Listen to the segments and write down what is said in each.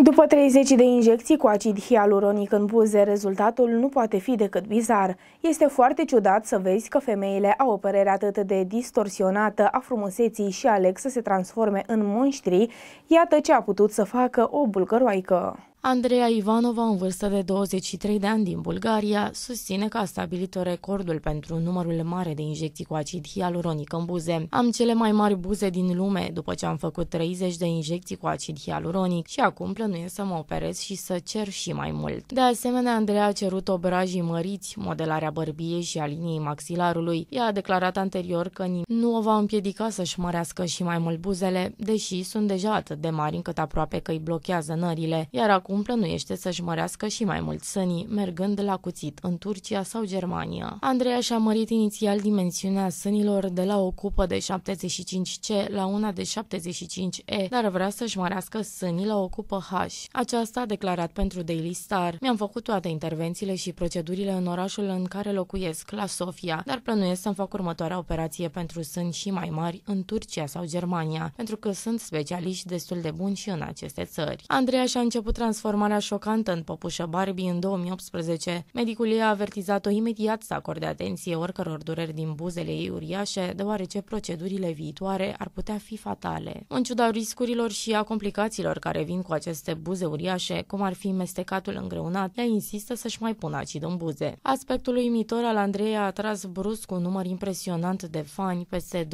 După 30 de injecții cu acid hialuronic în buze, rezultatul nu poate fi decât bizar. Este foarte ciudat să vezi că femeile au o părere atât de distorsionată a frumuseții și aleg să se transforme în monștri, iată ce a putut să facă o bulgăroaică. Andreea Ivanova, în vârstă de 23 de ani din Bulgaria, susține că a stabilit recordul pentru numărul mare de injecții cu acid hialuronic în buze. Am cele mai mari buze din lume după ce am făcut 30 de injecții cu acid hialuronic și acum plănuiesc să mă operez și să cer și mai mult. De asemenea, Andreea a cerut obrajii măriți, modelarea bărbiei și a liniei maxilarului. Ea a declarat anterior că nu o va împiedica să-și mărească și mai mult buzele, deși sunt deja atât de mari încât aproape că îi blochează nările, iar acum acum plănuiește să-și mărească și mai mult sânii, mergând la cuțit în Turcia sau Germania. Andreea și-a mărit inițial dimensiunea sânilor de la o cupă de 75C la una de 75E, dar vrea să-și mărească sânii la o cupă H. Aceasta a declarat pentru Daily Star. Mi-am făcut toate intervențiile și procedurile în orașul în care locuiesc, la Sofia, dar plănuiesc să-mi fac următoarea operație pentru sâni și mai mari în Turcia sau Germania, pentru că sunt specialiști destul de buni și în aceste țări. Andreea și-a început transformarea transformarea șocantă în păpușă Barbie în 2018. Medicul ei a avertizat-o imediat să acorde atenție oricăror dureri din buzele ei uriașe, deoarece procedurile viitoare ar putea fi fatale. În ciuda riscurilor și a complicațiilor care vin cu aceste buze uriașe, cum ar fi mestecatul îngreunat, ea insistă să-și mai pună acid în buze. Aspectul uimitor al Andrei a atras brusc un număr impresionant de fani, peste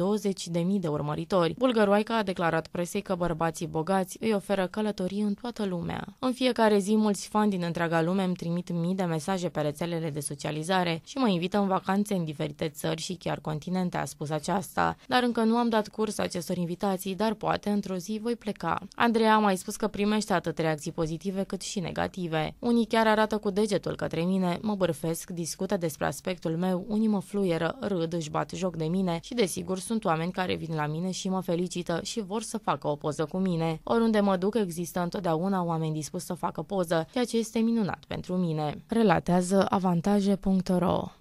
20.000 de urmăritori. Bulgăroaica a declarat presei că bărbații bogați îi oferă călătorii în toată lumea. În fiecare zi, mulți fani din întreaga lume îmi trimit mii de mesaje pe rețelele de socializare și mă invită în vacanțe în diferite țări și chiar continente, a spus aceasta. Dar încă nu am dat curs acestor invitații, dar poate într-o zi voi pleca. Andreea a mai spus că primește atât reacții pozitive cât și negative. Unii chiar arată cu degetul către mine, mă bârfesc, discută despre aspectul meu, unii mă fluieră, râd, își bat joc de mine și desigur sunt oameni care vin la mine și mă felicită și vor să facă o poză cu mine. Oriunde mă duc există întotdeauna oameni dispuși să facă poză, ceea ce este minunat pentru mine, relatează avantaje.ro.